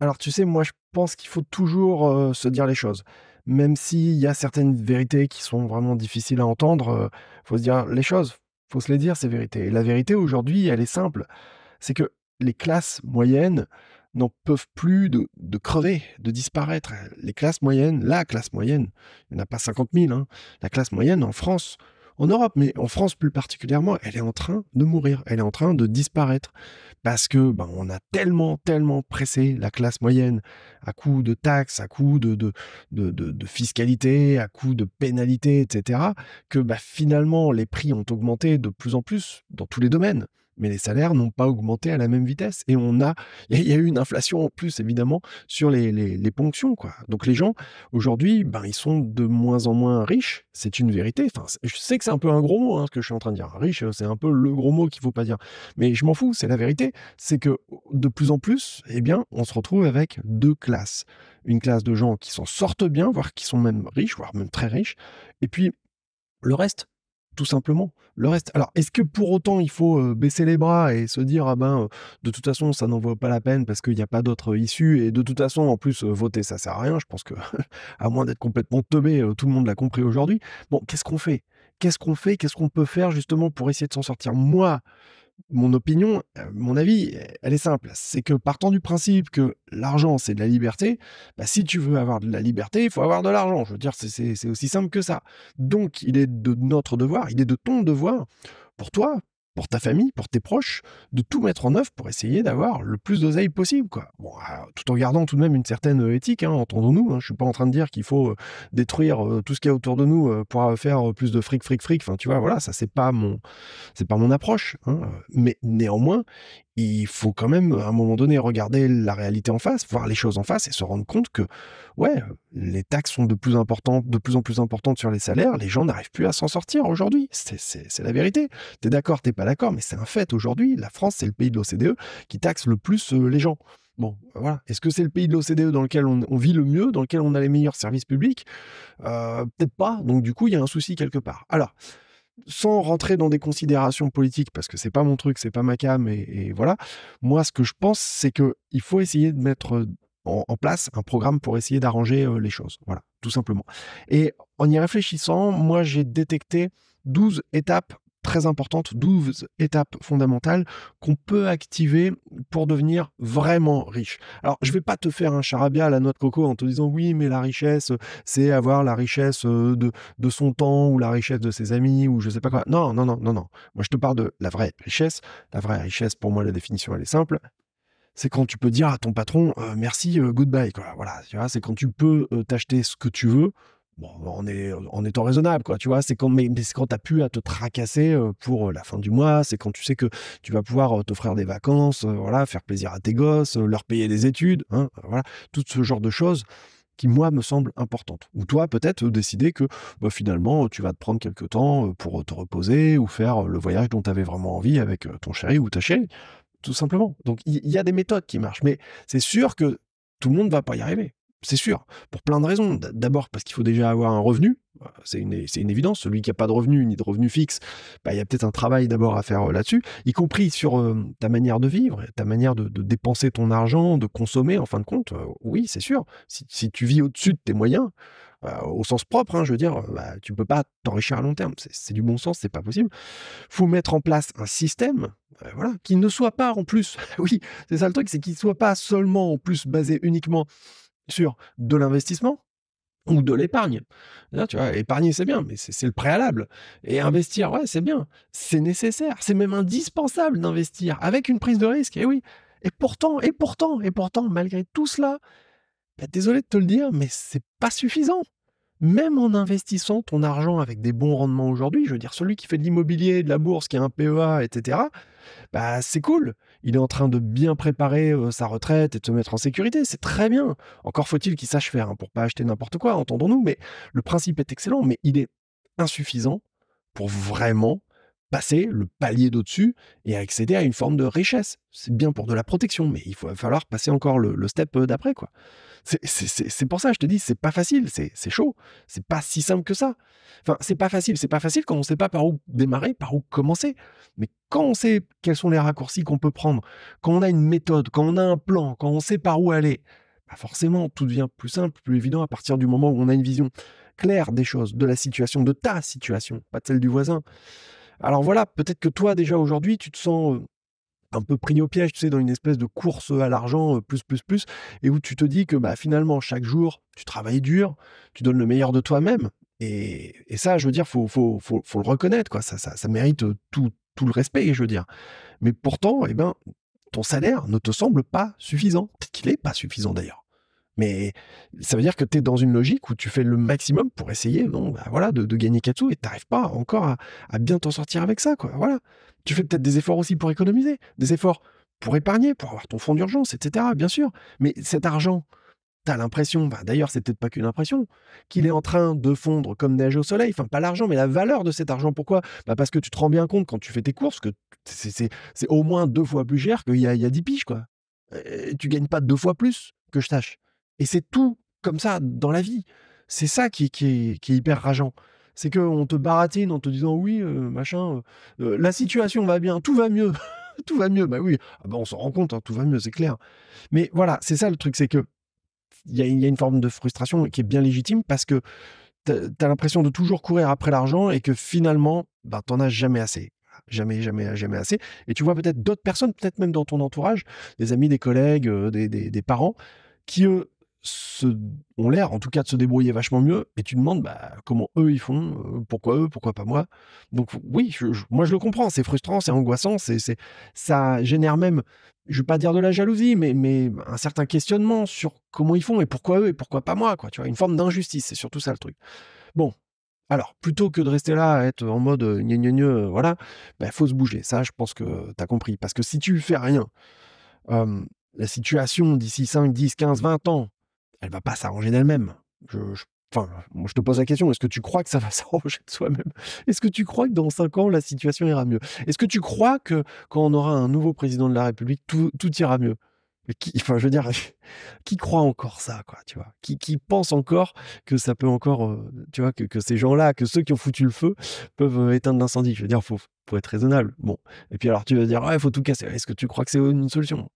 Alors tu sais, moi je pense qu'il faut toujours se dire les choses. Même s'il y a certaines vérités qui sont vraiment difficiles à entendre, faut se dire les choses, faut se les dire ces vérités. la vérité aujourd'hui, elle est simple, c'est que les classes moyennes n'en peuvent plus de, crever, de disparaître. Les classes moyennes, la classe moyenne, il n'y en a pas 50 000, hein, la classe moyenne en France, en Europe, mais en France plus particulièrement, elle est en train de mourir, elle est en train de disparaître. Parce que ben, on a tellement, tellement pressé la classe moyenne à coup de taxes, à coup de, de, fiscalité, à coup de pénalités, etc., que ben, finalement les prix ont augmenté de plus en plus dans tous les domaines mais les salaires n'ont pas augmenté à la même vitesse. Et on a, il y, a eu une inflation en plus, évidemment, sur les, ponctions. Quoi. Donc les gens, aujourd'hui, ben, ils sont de moins en moins riches. C'est une vérité. Enfin, je sais que c'est un peu un gros mot, hein, ce que je suis en train de dire. Riche, euh, c'est un peu le gros mot qu'il ne faut pas dire. Mais je m'en fous, c'est la vérité. C'est que de plus en plus, eh bien, on se retrouve avec deux classes. Une classe de gens qui s'en sortent bien, voire qui sont même riches, voire même très riches. Et puis, le reste, tout simplement. Le reste. Alors, est-ce que pour autant il faut euh, baisser les bras et se dire ah ben euh, de toute façon ça n'en vaut pas la peine parce qu'il n'y a pas d'autre euh, issue et de toute façon en plus voter ça sert à rien. Je pense que à moins d'être complètement teubé, tout le monde l'a compris aujourd'hui. Bon, qu'est-ce qu'on fait Qu'est-ce qu'on fait Qu'est-ce qu'on peut faire justement pour essayer de s'en sortir Moi, mon opinion, euh, mon avis, elle est simple. C'est que partant du principe que l'argent, c'est de la liberté, bah, si tu veux avoir de la liberté, il faut avoir de l'argent. Je veux dire, c'est aussi simple que ça. Donc, il est de notre devoir, il est de ton devoir, pour toi, pour ta famille, pour tes proches, de tout mettre en œuvre pour essayer d'avoir le plus d'oseille possible. Quoi. Bon, euh, tout en gardant tout de même une certaine euh, éthique, hein, entendons-nous. Hein. je suis pas en train de dire qu'il faut euh, détruire tout ce qui est autour de nous pour faire plus de fric, fric, fric. Enfin, tu vois, voilà, ça, c'est pas mon, c'est pas mon approche. Hein. Mais néanmoins, il faut quand même, à un moment donné, regarder la réalité en face, voir les choses en face et se rendre compte que, ouais, les taxes sont de plus, importantes, de plus en plus importantes sur les salaires. Les gens n'arrivent plus à s'en sortir aujourd'hui. C'est la vérité. T'es d'accord, t'es pas d'accord, mais c'est un fait aujourd'hui. La France, c'est le pays de l'OCDE qui taxe le plus euh, les gens. Bon, voilà. Est-ce que c'est le pays de l'OCDE dans lequel on, vit le mieux, dans lequel on a les meilleurs services publics euh, Peut-être pas. Donc, du coup, il y a un souci quelque part. Alors, sans rentrer dans des considérations politiques, parce que c'est pas mon truc, c'est pas ma cam, et, voilà. Moi, ce que je pense, c'est que il faut essayer de mettre en, place un programme pour essayer d'arranger les choses. Voilà, tout simplement. Et en y réfléchissant, moi, j'ai détecté 12 étapes très importantes, 12 étapes fondamentales qu'on peut activer pour devenir vraiment riche. Alors, je vais pas te faire un charabia à la noix de coco en te disant oui, mais la richesse, c'est avoir la richesse euh, de, son temps ou la richesse de ses amis ou je ne sais pas quoi. Non, non, non, non, non. Moi, je te parle de la vraie richesse. La vraie richesse, pour moi, la définition, elle est simple c'est quand tu peux dire à ton patron euh, merci, euh, goodbye. Quoi. Voilà, c'est quand tu peux t'acheter ce que tu veux on est en étant raisonnable, quoi. Tu vois, c'est quand, mais, c'est quand t'as pu à te tracasser euh, pour euh, la fin du mois, c'est quand tu sais que tu vas pouvoir euh, t'offrir des vacances, voilà, faire plaisir à tes gosses, leur payer des études, hein, voilà, tout ce genre de choses qui, moi, me semblent importantes. Ou toi, peut-être décider que bah, finalement, tu vas te prendre quelques temps pour te reposer ou faire le voyage dont tu avais vraiment envie avec ton chéri ou ta chérie, tout simplement. Donc, il y, y, a des méthodes qui marchent, mais c'est sûr que tout le monde ne va pas y arriver c'est sûr, pour plein de raisons. D'abord parce qu'il faut déjà avoir un revenu, euh, c'est une, évidence, celui qui n'a pas de revenu ni de revenu fixe, bah, il y a peut-être un travail d'abord à faire euh, là-dessus, y compris sur euh, ta manière de vivre, ta manière de, dépenser ton argent, de consommer en fin de compte. oui, c'est sûr, si, tu vis au-dessus de tes moyens, au sens propre, hein, je veux dire, bah, tu ne peux pas t'enrichir à long terme, c'est du bon sens, c'est pas possible. faut mettre en place un système voilà, qui ne soit pas en plus, oui, c'est ça le truc, c'est qu'il ne soit pas seulement en plus basé uniquement sur de l'investissement ou de l'épargne. Tu vois, épargner, c'est bien, mais c'est le préalable. Et investir, ouais, c'est bien, c'est nécessaire, c'est même indispensable d'investir avec une prise de risque, et oui. Et pourtant, et pourtant, et pourtant, malgré tout cela, bah, désolé de te le dire, mais c'est pas suffisant. Même en investissant ton argent avec des bons rendements aujourd'hui, je veux dire, celui qui fait de l'immobilier, de la bourse, qui a un PEA, etc., bah, c'est cool il est en train de bien préparer euh, sa retraite et de se mettre en sécurité. C'est très bien. Encore faut-il qu'il sache faire pour hein, pour pas acheter n'importe quoi, entendons-nous. Mais le principe est excellent, mais il est insuffisant pour vraiment passer le palier d'au-dessus et accéder à une forme de richesse. C'est bien pour de la protection, mais il va falloir passer encore le, step euh, d'après. quoi. C'est pour ça, je te dis, c'est pas facile, c'est chaud, c'est pas si simple que ça. Enfin, c'est pas facile, c'est pas facile quand on ne sait pas par où démarrer, par où commencer. Mais quand on sait quels sont les raccourcis qu'on peut prendre, quand on a une méthode, quand on a un plan, quand on sait par où aller, bah, forcément, tout devient plus simple, plus évident à partir du moment où on a une vision claire des choses, de la situation, de ta situation, pas de celle du voisin. Alors voilà, peut-être que toi déjà aujourd'hui, tu te sens un peu pris au piège, tu sais, dans une espèce de course à l'argent, plus, plus, plus, et où tu te dis que bah, finalement, chaque jour, tu travailles dur, tu donnes le meilleur de toi-même. Et, ça, je veux dire, faut, faut, le reconnaître, quoi. Ça, mérite tout, tout, le respect, je veux dire. Mais pourtant, eh ben, ton salaire ne te semble pas suffisant. Peut-être qu'il n'est pas suffisant d'ailleurs. Mais ça veut dire que tu es dans une logique où tu fais le maximum pour essayer bah, voilà, de, gagner 4 sous et tu pas encore à, bien t'en sortir avec ça. Quoi. Voilà. Tu fais peut-être des efforts aussi pour économiser, des efforts pour épargner, pour avoir ton fonds d'urgence, etc. Bien sûr. Mais cet argent, tu as l'impression, bah, d'ailleurs c'est peut-être pas qu'une impression, qu'il est en train de fondre comme neige au soleil. Enfin, pas l'argent, mais la valeur de cet argent. Pourquoi bah, Parce que tu te rends bien compte quand tu fais tes courses que c'est au moins deux fois plus cher qu'il y a, 10 piges. Quoi. Et euh, tu gagnes pas deux fois plus, que je tâche. Et c'est tout comme ça dans la vie. C'est ça qui, qui, est, hyper rageant. C'est qu'on te baratine en te disant oui, machin, la situation va bien, tout va mieux, tout va mieux. Bah oui, ah bah, on s'en rend compte, hein, tout va mieux, c'est clair. Mais voilà, c'est ça le truc, c'est que il y, a une forme de frustration qui est bien légitime parce que tu as l'impression de toujours courir après l'argent et que finalement, bah, tu n'en as jamais assez jamais, jamais, jamais assez. Et tu vois peut-être d'autres personnes, peut-être même dans ton entourage, des amis, des collègues, des, des, parents, qui eux ont l'air, en tout cas, de se débrouiller vachement mieux. Et tu demandes bah, comment eux ils font, euh, pourquoi eux, pourquoi pas moi. Donc oui, moi je le comprends. C'est frustrant, c'est angoissant, c'est, c'est, ça génère même, je vais pas dire de la jalousie, mais, un certain questionnement sur comment ils font et pourquoi eux et pourquoi pas moi. Quoi, tu vois, une forme d'injustice, c'est surtout ça le truc. Bon, alors, plutôt que de rester là être en mode euh, gne euh, voilà, il bah, faut se bouger. Ça, je pense que tu as compris. Parce que si tu fais rien, la situation d'ici 5, 10, 15, 20 ans elle va pas s'arranger d'elle-même. Je, enfin, je te pose la question, est-ce que tu crois que ça va s'arranger de soi-même Est-ce que tu crois que dans cinq ans, la situation ira mieux Est-ce que tu crois que quand on aura un nouveau président de la République, tout, ira mieux qui, enfin, je veux dire, qui croit encore ça, quoi, tu vois qui, pense encore que ça peut encore, euh, tu vois, que, ces gens-là, que ceux qui ont foutu le feu, peuvent euh, éteindre l'incendie Je veux dire, faut, faut être raisonnable. Bon, et puis alors tu vas dire, il faut tout casser. Est-ce que tu crois que c'est une solution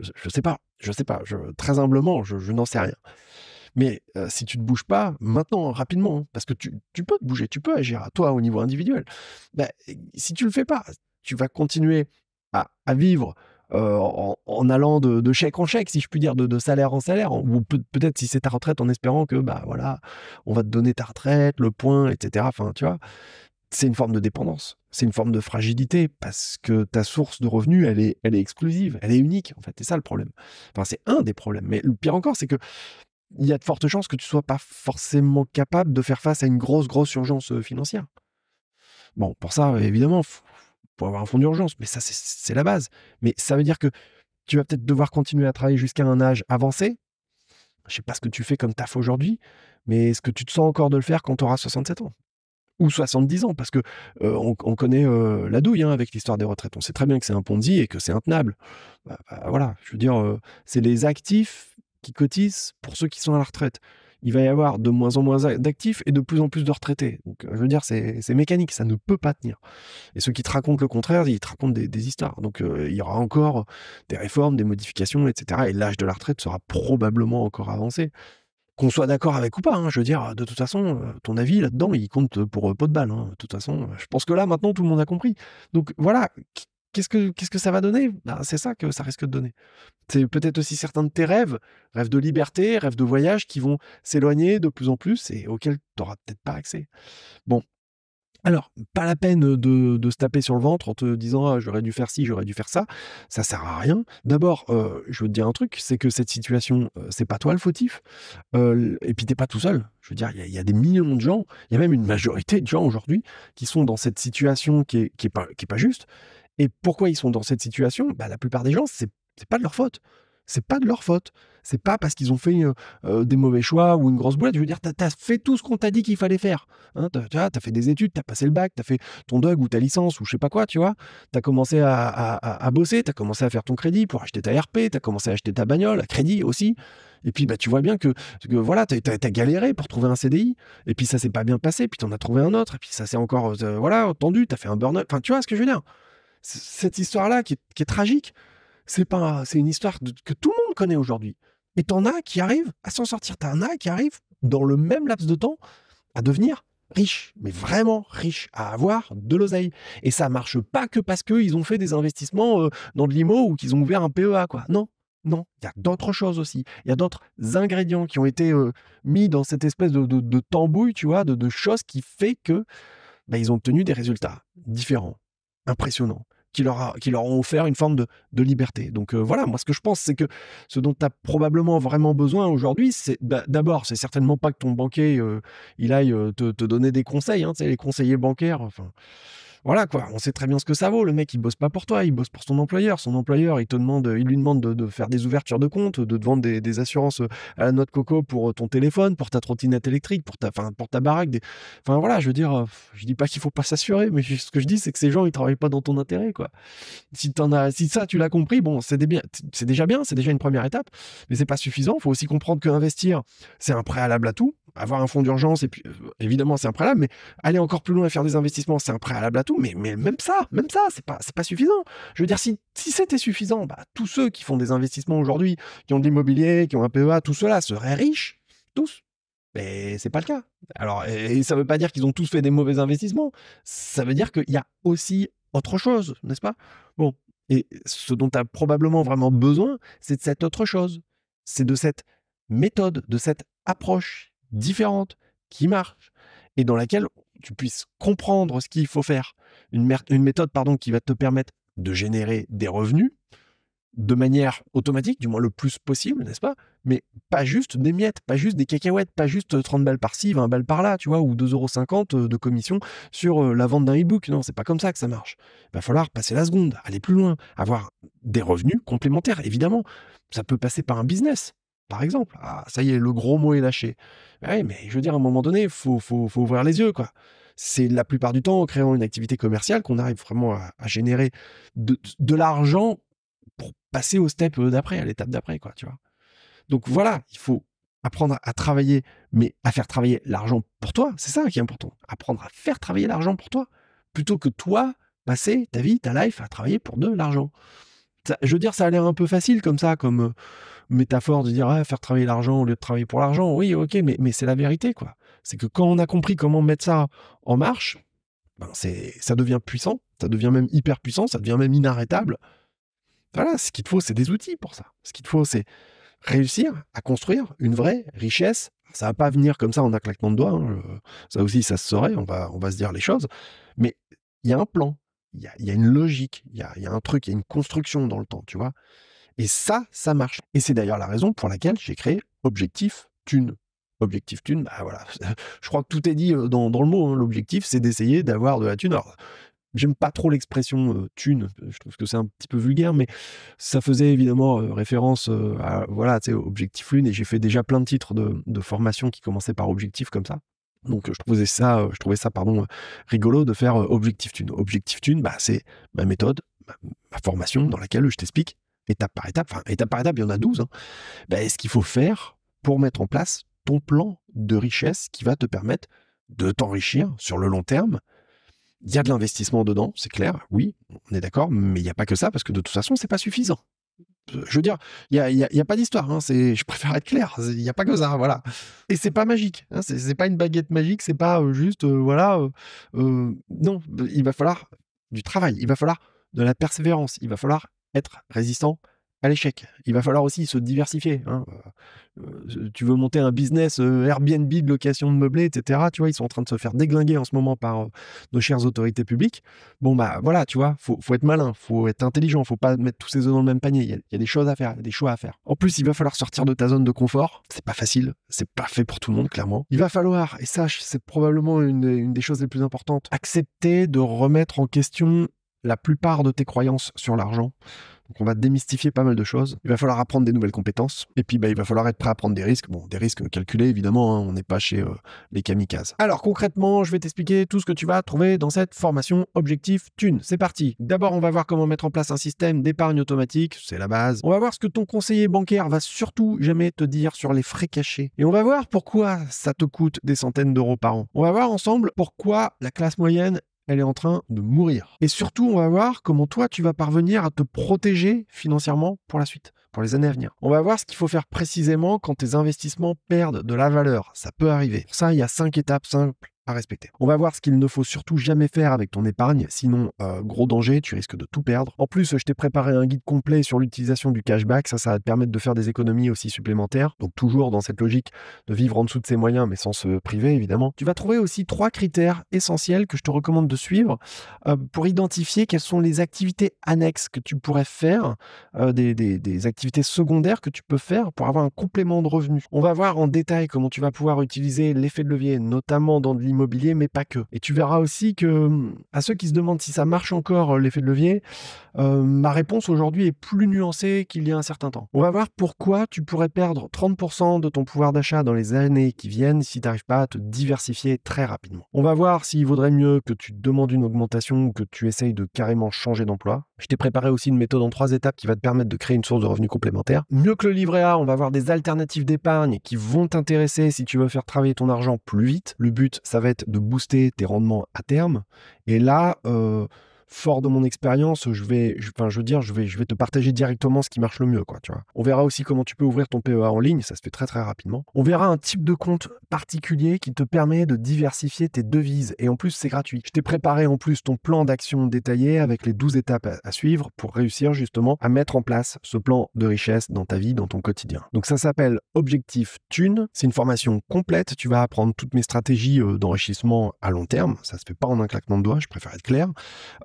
je, ne sais pas, je sais pas, très humblement, je, n'en sais rien. Mais euh, si tu ne bouges pas, maintenant, rapidement, hein, parce que tu, peux te bouger, tu peux agir à toi au niveau individuel, bah, si tu ne le fais pas, tu vas continuer à, vivre euh, en, allant de, chèque en chèque, si je puis dire, de, salaire en salaire, ou peut-être si c'est ta retraite en espérant que, bah voilà, on va te donner ta retraite, le point, etc. Enfin, tu vois, c'est une forme de dépendance, c'est une forme de fragilité parce que ta source de revenus, elle est, elle est exclusive, elle est unique en fait. C'est ça le problème. Enfin, c'est un des problèmes. Mais le pire encore, c'est que il y a de fortes chances que tu ne sois pas forcément capable de faire face à une grosse, grosse urgence euh, financière. Bon, pour ça, évidemment, il faut avoir un fonds d'urgence, mais ça, c'est la base. Mais ça veut dire que tu vas peut-être devoir continuer à travailler jusqu'à un âge avancé. Je sais pas ce que tu fais comme taf aujourd'hui, mais est-ce que tu te sens encore de le faire quand tu auras 67 ans ou 70 ans, parce que euh, on, connaît euh, la douille hein, avec l'histoire des retraites. On sait très bien que c'est un Ponzi et que c'est intenable. Bah, bah, voilà, je veux dire, euh, c'est les actifs qui cotisent pour ceux qui sont à la retraite. Il va y avoir de moins en moins d'actifs et de plus en plus de retraités. Donc, je veux dire, c'est mécanique, ça ne peut pas tenir. Et ceux qui te racontent le contraire, ils te racontent des, des histoires. Donc, il y aura encore des réformes, des modifications, etc. Et l'âge de la retraite sera probablement encore avancé qu'on soit d'accord avec ou pas, hein, je veux dire, euh, de toute façon, euh, ton avis là-dedans, il compte pour euh, pot de balle. Hein, de toute façon, je pense que là, maintenant, tout le monde a compris. Donc voilà, qu'est-ce que, qu'est-ce que ça va donner ben, C'est ça que ça risque de donner. C'est peut-être aussi certains de tes rêves, rêves de liberté, rêves de voyage, qui vont s'éloigner de plus en plus et auxquels tu n'auras peut-être pas accès. Bon, alors, pas la peine de, se taper sur le ventre en te disant «Ah, j'aurais dû faire ci, j'aurais dû faire ça. Ça sert à rien. D'abord, euh, je veux te dire un truc, c'est que cette situation, euh, c'est pas toi le fautif. Euh, et puis t'es pas tout seul. Je veux dire, il y, a des millions de gens, il y a même une majorité de gens aujourd'hui qui sont dans cette situation qui est, pas, juste. Et pourquoi ils sont dans cette situation bah, La plupart des gens, c'est pas de leur faute. C'est pas de leur faute. C'est pas parce qu'ils ont fait euh, euh, des mauvais choix ou une grosse boulette. Je veux dire, tu as, fait tout ce qu'on t'a dit qu'il fallait faire. Hein, tu as, fait des études, tu as passé le bac, tu as fait ton DUG ou ta licence ou je sais pas quoi, tu vois. Tu as commencé à, bosser, tu as commencé à faire ton crédit pour acheter ta RP, tu as commencé à acheter ta bagnole, à crédit aussi. Et puis, bah, tu vois bien que, voilà, tu as, galéré pour trouver un CDI. Et puis, ça s'est pas bien passé. Puis, tu en as trouvé un autre. Et puis, ça s'est encore, euh, voilà, tendu. Tu as fait un burn-out. Enfin, tu vois ce que je veux dire Cette histoire-là qui, est, tragique, c'est c'est une histoire que tout le monde connaît aujourd'hui. Et t'en as qui arrivent à s'en sortir. T'en as qui arrivent, dans le même laps de temps, à devenir riche, mais vraiment riche, à avoir de l'oseille. Et ça marche pas que parce qu'ils ont fait des investissements euh, dans de l'IMO ou qu'ils ont ouvert un PEA, quoi. Non, non, il y a d'autres choses aussi. Il y a d'autres ingrédients qui ont été euh, mis dans cette espèce de, tambouille, tu vois, de, choses qui fait que bah, ils ont obtenu des résultats différents, impressionnants qui leur, ont offert une forme de, liberté. Donc euh, voilà, moi ce que je pense, c'est que ce dont tu as probablement vraiment besoin aujourd'hui, c'est d'abord, c'est certainement pas que ton banquier, euh, il aille euh, te, donner des conseils, hein, les conseillers bancaires, enfin voilà quoi, on sait très bien ce que ça vaut. Le mec, il bosse pas pour toi, il bosse pour son employeur. Son employeur, il te demande, il lui demande de, faire des ouvertures de compte, de te vendre des, assurances euh, à la coco pour euh, ton téléphone, pour ta trottinette électrique, pour ta, fin, pour ta baraque. Enfin voilà, je veux dire, euh, je dis pas qu'il faut pas s'assurer, mais ce que je dis, c'est que ces gens, ils travaillent pas dans ton intérêt quoi. Si en as, si ça, tu l'as compris, bon, c'est déjà bien, c'est déjà une première étape, mais c'est pas suffisant. Faut aussi comprendre que investir, c'est un préalable à tout avoir un fonds d'urgence, et puis euh, évidemment, c'est un préalable, mais aller encore plus loin et faire des investissements, c'est un préalable à tout, mais, mais même ça, même ça, c'est pas, pas suffisant. Je veux dire, si, si c'était suffisant, bah, tous ceux qui font des investissements aujourd'hui, qui ont de l'immobilier, qui ont un PEA, tout cela seraient riches, tous. Mais c'est pas le cas. Alors, et, et ça veut pas dire qu'ils ont tous fait des mauvais investissements. Ça veut dire qu'il y a aussi autre chose, n'est-ce pas Bon, et ce dont tu as probablement vraiment besoin, c'est de cette autre chose. C'est de cette méthode, de cette approche différente, qui marche, et dans laquelle tu puisses comprendre ce qu'il faut faire. Une, méthode pardon, qui va te permettre de générer des revenus de manière automatique, du moins le plus possible, n'est-ce pas Mais pas juste des miettes, pas juste des cacahuètes, pas juste 30 euh, balles par-ci, 20 balles par-là, tu vois, ou euros euh, de commission sur euh, la vente d'un e-book. Non, c'est pas comme ça que ça marche. Il va falloir passer la seconde, aller plus loin, avoir des revenus complémentaires, évidemment. Ça peut passer par un business par exemple. Ah, ça y est, le gros mot est lâché. Bah mais je veux dire, à un moment donné, il faut, ouvrir les yeux, quoi. C'est la plupart du temps en créant une activité commerciale qu'on arrive vraiment à, générer de, de l'argent pour passer au step euh, d'après, à l'étape d'après, quoi, tu vois. Donc voilà, il faut apprendre à travailler, mais à faire travailler l'argent pour toi, c'est ça qui est important. Apprendre à faire travailler l'argent pour toi, plutôt que toi passer ta vie, ta life à travailler pour de l'argent je veux dire, ça a l'air un peu facile comme ça, comme euh, métaphore de dire ah, faire travailler l'argent au lieu de travailler pour l'argent. Oui, ok, mais, c'est la vérité, quoi. C'est que quand on a compris comment mettre ça en marche, ben, ça devient puissant, ça devient même hyper puissant, ça devient même inarrêtable. Voilà, ce qu'il te faut, c'est des outils pour ça. Ce qu'il te faut, c'est réussir à construire une vraie richesse. Ça va pas venir comme ça en un claquement de doigts. Hein, euh, ça aussi, ça se saurait, on va se dire les choses. Mais il y a un plan, il y a, une logique, il y a, un truc, il y a une construction dans le temps, tu vois. Et ça, ça marche. Et c'est d'ailleurs la raison pour laquelle j'ai créé Objectif Thune. Objectif Thune, bah voilà, je crois que tout est dit dans, le mot. Hein. L'objectif, c'est d'essayer d'avoir de la thune. Alors, J'aime pas trop l'expression Tune. thune, je trouve que c'est un petit peu vulgaire, mais ça faisait évidemment référence à voilà, Objectif Lune, et j'ai fait déjà plein de titres de, de formations qui commençaient par Objectif comme ça. Donc je trouvais ça, euh, je trouvais ça pardon, euh, rigolo de faire euh, Objectif Tune. Objectif Tune, bah, c'est ma méthode, ma, formation dans laquelle je t'explique étape par étape, enfin étape par étape, il y en a 12, hein, bah, ce qu'il faut faire pour mettre en place ton plan de richesse qui va te permettre de t'enrichir sur le long terme. Il y a de l'investissement dedans, c'est clair, oui, on est d'accord, mais il n'y a pas que ça, parce que de toute façon, ce n'est pas suffisant. Je veux dire, il n'y a, y a, pas d'histoire. Hein, je préfère être clair. Il n'y a pas que ça. Voilà. Et c'est pas magique. Hein, ce c'est pas une baguette magique. C'est pas euh, juste, euh, voilà. Euh, non, il va falloir du travail. Il va falloir de la persévérance. Il va falloir être résistant à l'échec. Il va falloir aussi se diversifier. Hein. Euh, euh, tu veux monter un business euh, Airbnb de location de meublés, etc. Tu vois, ils sont en train de se faire déglinguer en ce moment par nos chères autorités publiques. Bon, bah voilà, tu vois, faut, faut être malin, faut être intelligent, faut pas mettre tous ses œufs dans le même panier. Il y, a, des choses à faire, y a des choix à faire. En plus, il va falloir sortir de ta zone de confort. C'est pas facile, c'est pas fait pour tout le monde, clairement. Il va falloir, et ça, c'est probablement une des choses les plus importantes, accepter de remettre en question la plupart de tes croyances sur l'argent donc on va démystifier pas mal de choses. Il va falloir apprendre des nouvelles compétences. Et puis bah, il va falloir être prêt à prendre des risques. Bon, des risques calculés évidemment, hein. on n'est pas chez euh, les kamikazes. Alors concrètement, je vais t'expliquer tout ce que tu vas trouver dans cette formation Objectif Thune. C'est parti. D'abord, on va voir comment mettre en place un système d'épargne automatique. C'est la base. On va voir ce que ton conseiller bancaire va surtout jamais te dire sur les frais cachés. Et on va voir pourquoi ça te coûte des centaines d'euros par an. On va voir ensemble pourquoi la classe moyenne elle est en train de mourir. Et surtout, on va voir comment toi, tu vas parvenir à te protéger financièrement pour la suite, pour les années à venir. On va voir ce qu'il faut faire précisément quand tes investissements perdent de la valeur. Ça peut arriver. Pour ça, il y a cinq étapes simples à respecter. On va voir ce qu'il ne faut surtout jamais faire avec ton épargne, sinon euh, gros danger, tu risques de tout perdre. En plus, je t'ai préparé un guide complet sur l'utilisation du cashback, ça, ça va te permettre de faire des économies aussi supplémentaires, donc toujours dans cette logique de vivre en dessous de ses moyens, mais sans se priver évidemment. Tu vas trouver aussi trois critères essentiels que je te recommande de suivre euh, pour identifier quelles sont les activités annexes que tu pourrais faire, euh, des, activités secondaires que tu peux faire pour avoir un complément de revenus. On va voir en détail comment tu vas pouvoir utiliser l'effet de levier, notamment dans immobilier, mais pas que. Et tu verras aussi que, hum, à ceux qui se demandent si ça marche encore euh, l'effet de levier, euh, ma réponse aujourd'hui est plus nuancée qu'il y a un certain temps. On va voir pourquoi tu pourrais perdre 30% de ton pouvoir d'achat dans les années qui viennent si tu n'arrives pas à te diversifier très rapidement. On va voir s'il vaudrait mieux que tu demandes une augmentation ou que tu essayes de carrément changer d'emploi. Je t'ai préparé aussi une méthode en trois étapes qui va te permettre de créer une source de revenus complémentaire. Mieux que le livret A, on va voir des alternatives d'épargne qui vont t'intéresser si tu veux faire travailler ton argent plus vite. Le but, ça va de booster tes rendements à terme. Et là, euh, fort de mon expérience, je vais, enfin, je veux dire, je vais, je vais te partager directement ce qui marche le mieux, quoi, tu vois. On verra aussi comment tu peux ouvrir ton PEA en ligne, ça se fait très très rapidement. On verra un type de compte particulier qui te permet de diversifier tes devises et en plus c'est gratuit. Je t'ai préparé en plus ton plan d'action détaillé avec les 12 étapes à, suivre pour réussir justement à mettre en place ce plan de richesse dans ta vie, dans ton quotidien. Donc ça s'appelle Objectif Thune, c'est une formation complète, tu vas apprendre toutes mes stratégies euh, d'enrichissement à long terme, ça se fait pas en un claquement de doigts, je préfère être clair.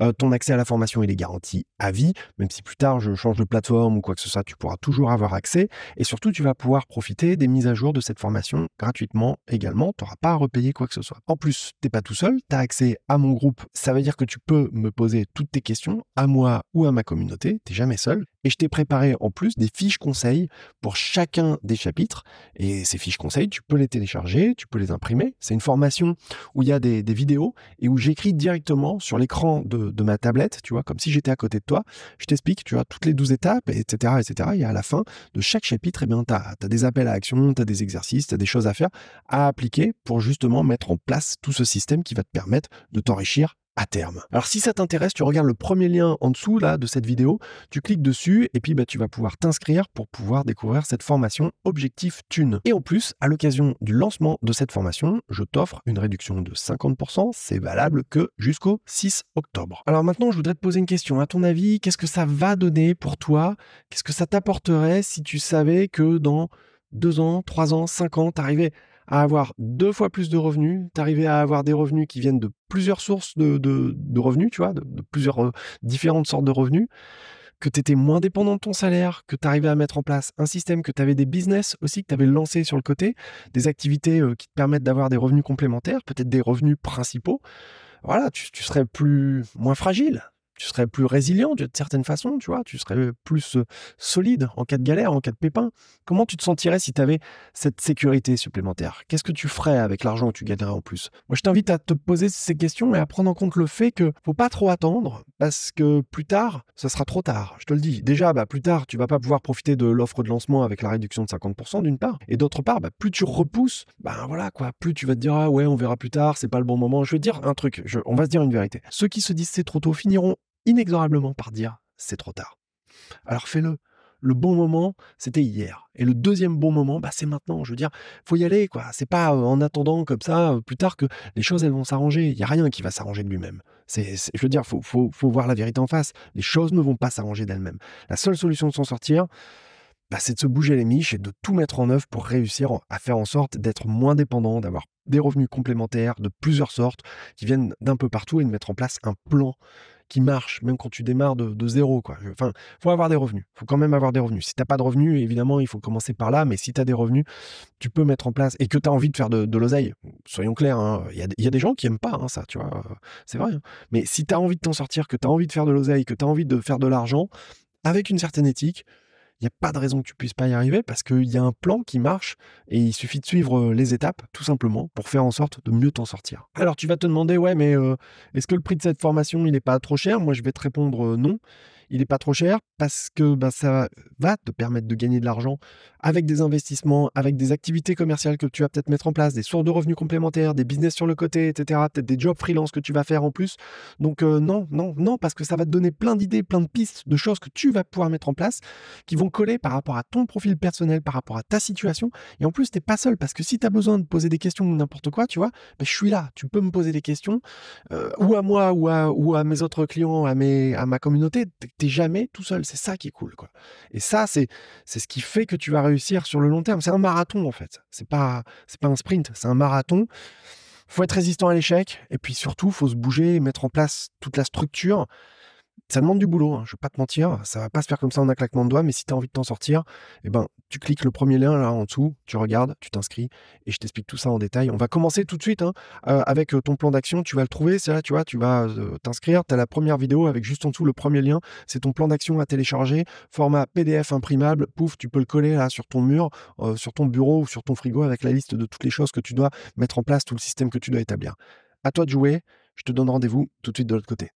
Euh, ton accès à la formation, il est garanti à vie. Même si plus tard, je change de plateforme ou quoi que ce soit, tu pourras toujours avoir accès. Et surtout, tu vas pouvoir profiter des mises à jour de cette formation gratuitement également. Tu n'auras pas à repayer quoi que ce soit. En plus, tu n'es pas tout seul. Tu as accès à mon groupe. Ça veut dire que tu peux me poser toutes tes questions à moi ou à ma communauté. Tu n'es jamais seul. Et je t'ai préparé en plus des fiches conseils pour chacun des chapitres. Et ces fiches conseils, tu peux les télécharger, tu peux les imprimer. C'est une formation où il y a des vidéos et où j'écris directement sur l'écran de, de ma tablette, tu vois, comme si j'étais à côté de toi. Je t'explique, tu vois, toutes les douze étapes, etc., etc. Et à la fin de chaque chapitre, eh bien, tu as, des appels à action, tu as des exercices, tu as des choses à faire, à appliquer pour justement mettre en place tout ce système qui va te permettre de t'enrichir terme. Alors si ça t'intéresse, tu regardes le premier lien en dessous là de cette vidéo, tu cliques dessus et puis bah, tu vas pouvoir t'inscrire pour pouvoir découvrir cette formation Objectif Thune. Et en plus, à l'occasion du lancement de cette formation, je t'offre une réduction de 50%, c'est valable que jusqu'au 6 octobre. Alors maintenant, je voudrais te poser une question. À ton avis, qu'est-ce que ça va donner pour toi Qu'est-ce que ça t'apporterait si tu savais que dans 2 ans, 3 ans, 5 ans, t'arrivais à avoir deux fois plus de revenus, t'arriver à avoir des revenus qui viennent de plusieurs sources de, revenus, tu vois, de, plusieurs euh, différentes sortes de revenus, que tu étais moins dépendant de ton salaire, que tu arrivais à mettre en place un système, que tu avais des business aussi, que tu avais lancé sur le côté, des activités euh, qui te permettent d'avoir des revenus complémentaires, peut-être des revenus principaux, voilà, tu, tu serais plus moins fragile tu serais plus résilient d'une certaine façon, tu vois, tu serais plus solide en cas de galère, en cas de pépin. Comment tu te sentirais si tu avais cette sécurité supplémentaire Qu'est-ce que tu ferais avec l'argent que tu gagnerais en plus Moi, je t'invite à te poser ces questions et à prendre en compte le fait que faut pas trop attendre parce que plus tard, ça sera trop tard. Je te le dis. Déjà, bah, plus tard, tu vas pas pouvoir profiter de l'offre de lancement avec la réduction de 50% d'une part, et d'autre part, bah, plus tu repousses, bah, voilà quoi, plus tu vas te dire ah ouais, on verra plus tard, c'est pas le bon moment. Je veux dire un truc, je, on va se dire une vérité. Ceux qui se disent c'est trop tôt finiront inexorablement par dire c'est trop tard. Alors fais-le. Le bon moment, c'était hier. Et le deuxième bon moment, bah, c'est maintenant. Je veux dire, faut y aller, quoi. C'est pas euh, en attendant comme ça, euh, plus tard, que les choses, elles vont s'arranger. Il n'y a rien qui va s'arranger de lui-même. C'est, je veux dire, faut, faut voir la vérité en face. Les choses ne vont pas s'arranger d'elles-mêmes. La seule solution de s'en sortir, bah, c'est de se bouger les miches et de tout mettre en œuvre pour réussir à faire en sorte d'être moins dépendant, d'avoir des revenus complémentaires de plusieurs sortes qui viennent d'un peu partout et de mettre en place un plan qui marche, même quand tu démarres de, zéro. Quoi. Enfin, faut avoir des revenus. faut quand même avoir des revenus. Si tu n'as pas de revenus, évidemment, il faut commencer par là. Mais si tu as des revenus, tu peux mettre en place et que tu as envie de faire de, l'oseille. Soyons clairs, hein, il y, a des gens qui aiment pas hein, ça, tu vois. C'est vrai. Hein. Mais si tu as envie de t'en sortir, que tu as envie de faire de l'oseille, que tu as envie de faire de l'argent, avec une certaine éthique, il n'y a pas de raison que tu puisses pas y arriver parce qu'il y a un plan qui marche et il suffit de suivre euh, les étapes, tout simplement, pour faire en sorte de mieux t'en sortir. Alors tu vas te demander, ouais, mais euh, est-ce que le prix de cette formation, il n'est pas trop cher Moi, je vais te répondre euh, non il n'est pas trop cher parce que ben, ça va te permettre de gagner de l'argent avec des investissements, avec des activités commerciales que tu vas peut-être mettre en place, des sources de revenus complémentaires, des business sur le côté, etc. Peut-être des jobs freelance que tu vas faire en plus. Donc euh, non, non, non, parce que ça va te donner plein d'idées, plein de pistes, de choses que tu vas pouvoir mettre en place qui vont coller par rapport à ton profil personnel, par rapport à ta situation. Et en plus, tu n'es pas seul parce que si tu as besoin de poser des questions ou n'importe quoi, tu vois, ben, je suis là, tu peux me poser des questions, euh, ou à moi, ou à, ou à mes autres clients, à, mes, à ma communauté, t'es jamais tout seul. C'est ça qui est cool, quoi. Et ça, c'est c'est ce qui fait que tu vas réussir sur le long terme. C'est un marathon en fait. C'est pas c'est pas un sprint, c'est un marathon. Faut être résistant à l'échec et puis surtout, faut se bouger, mettre en place toute la structure ça demande du boulot, je hein, je vais pas te mentir, ça va pas se faire comme ça en un claquement de doigts, mais si tu as envie de t'en sortir, eh ben, tu cliques le premier lien là en dessous, tu regardes, tu t'inscris et je t'explique tout ça en détail. On va commencer tout de suite hein, euh, avec ton plan d'action, tu vas le trouver, c'est là, tu vois, tu vas t'inscrire, tu as la première vidéo avec juste en dessous le premier lien, c'est ton plan d'action à télécharger, format PDF imprimable, pouf, tu peux le coller là sur ton mur, sur ton bureau ou sur ton frigo avec la liste de toutes les choses que tu dois mettre en place, tout le système que tu dois établir. À toi de jouer, je te donne rendez-vous tout de suite de l'autre côté.